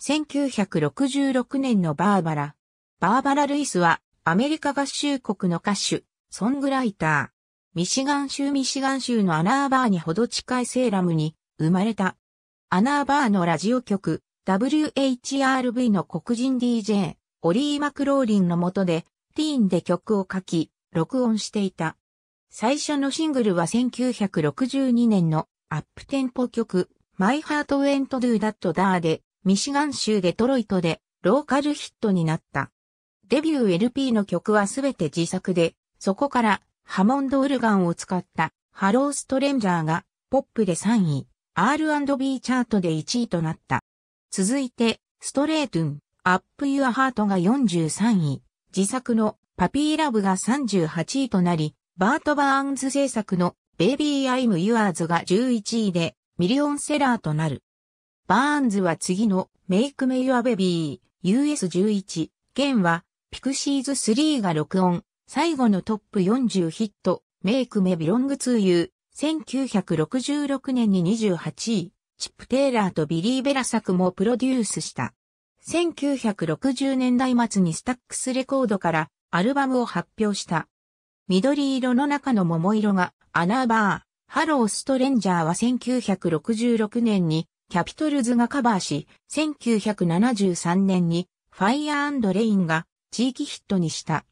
1966年のバーバラ。バーバラ・ルイスはアメリカ合衆国の歌手、ソングライター。ミシガン州ミシガン州のアナーバーにほど近いセーラムに生まれた。アナーバーのラジオ局 WHRV の黒人 DJ オリー・マクローリンのもとでティーンで曲を書き、録音していた。最初のシングルは1962年のアップテンポ曲 My Heart Went Do That Da でミシガン州デトロイトでローカルヒットになった。デビュー LP の曲はすべて自作で、そこからハモンドオルガンを使ったハローストレンジャーがポップで3位、R&B チャートで1位となった。続いて、ストレートン、アップユアハートが43位、自作のパピーラブが38位となり、バート・バーンズ制作のベイビー・アイム・ユアーズが11位でミリオンセラーとなる。バーンズは次のメイクメイアベビー US11 現はピクシーズ3が録音最後のトップ40ヒットメイクメビロングツーユー、1966年に28位チップ・テイラーとビリー・ベラ作もプロデュースした。1960年代末にスタックスレコードからアルバムを発表した。緑色の中の桃色がアナーバー、ハローストレンジャーは1966年にキャピトルズがカバーし、1973年にファイアーレインが地域ヒットにした。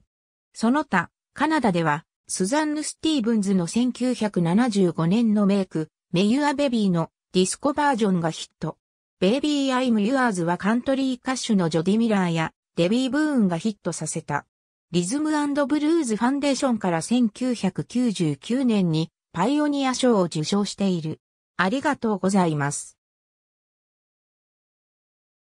その他、カナダでは、スザンヌ・スティーブンズの1975年のメイク、メユア・ベビーのディスコバージョンがヒット。ベイビー・アイム・ユアーズはカントリー歌手のジョディ・ミラーやデビー・ブーンがヒットさせた。リズムブルーズ・ファンデーションから1999年にパイオニア賞を受賞している。ありがとうございます。